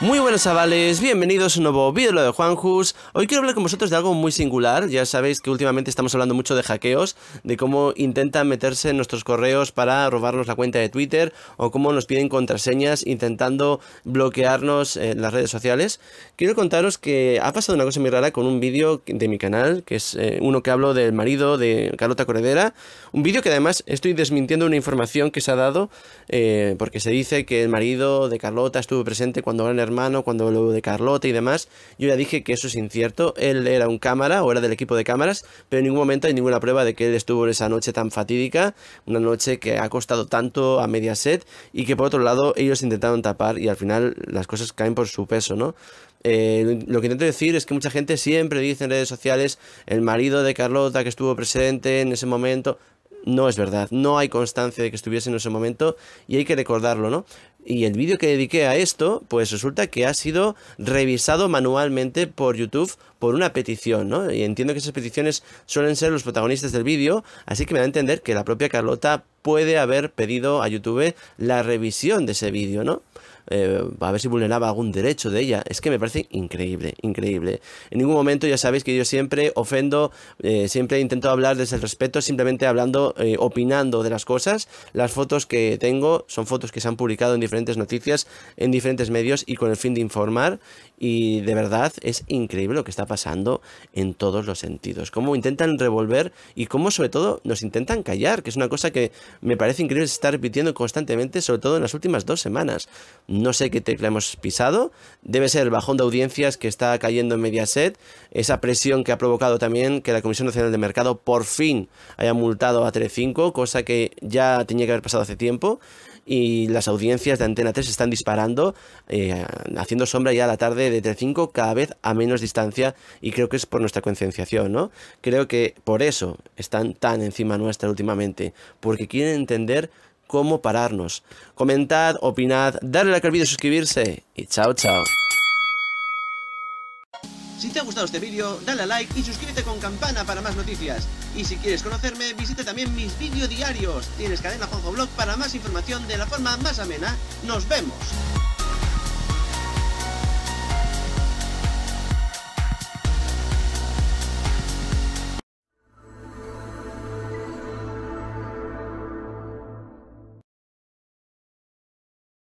Muy buenos chavales, bienvenidos a un nuevo vídeo de Juanjus Hoy quiero hablar con vosotros de algo muy singular Ya sabéis que últimamente estamos hablando mucho de hackeos De cómo intentan meterse en nuestros correos para robarnos la cuenta de Twitter O cómo nos piden contraseñas intentando bloquearnos en las redes sociales Quiero contaros que ha pasado una cosa muy rara con un vídeo de mi canal Que es eh, uno que hablo del marido de Carlota Corredera Un vídeo que además estoy desmintiendo una información que se ha dado eh, Porque se dice que el marido de Carlota estuvo presente cuando a hermano, cuando habló de Carlota y demás, yo ya dije que eso es incierto. Él era un cámara o era del equipo de cámaras, pero en ningún momento hay ninguna prueba de que él estuvo en esa noche tan fatídica, una noche que ha costado tanto a media Mediaset y que por otro lado ellos intentaron tapar y al final las cosas caen por su peso, ¿no? Eh, lo que intento decir es que mucha gente siempre dice en redes sociales el marido de Carlota que estuvo presente en ese momento. No es verdad, no hay constancia de que estuviese en ese momento y hay que recordarlo, ¿no? Y el vídeo que dediqué a esto, pues resulta que ha sido revisado manualmente por YouTube por una petición, ¿no? Y entiendo que esas peticiones suelen ser los protagonistas del vídeo, así que me da a entender que la propia Carlota puede haber pedido a YouTube la revisión de ese vídeo, ¿no? Eh, a ver si vulneraba algún derecho de ella. Es que me parece increíble, increíble. En ningún momento ya sabéis que yo siempre ofendo, eh, siempre intento hablar desde el respeto, simplemente hablando, eh, opinando de las cosas. Las fotos que tengo son fotos que se han publicado en diferentes noticias, en diferentes medios y con el fin de informar. Y de verdad es increíble lo que está pasando en todos los sentidos. Cómo intentan revolver y cómo sobre todo nos intentan callar, que es una cosa que me parece increíble se está repitiendo constantemente, sobre todo en las últimas dos semanas no sé qué tecla hemos pisado. Debe ser el bajón de audiencias que está cayendo en Mediaset, esa presión que ha provocado también que la Comisión Nacional de Mercado por fin haya multado a 3.5, cosa que ya tenía que haber pasado hace tiempo. Y las audiencias de Antena 3 están disparando, eh, haciendo sombra ya a la tarde de 3.5 cada vez a menos distancia y creo que es por nuestra concienciación, ¿no? Creo que por eso están tan encima nuestra últimamente, porque quieren entender cómo pararnos. Comentad, opinad, darle like al vídeo, suscribirse y chao chao. Si te ha gustado este vídeo, dale a like y suscríbete con campana para más noticias. Y si quieres conocerme, visita también mis vídeos diarios. Tienes cadena Juanjo Blog para más información de la forma más amena. ¡Nos vemos!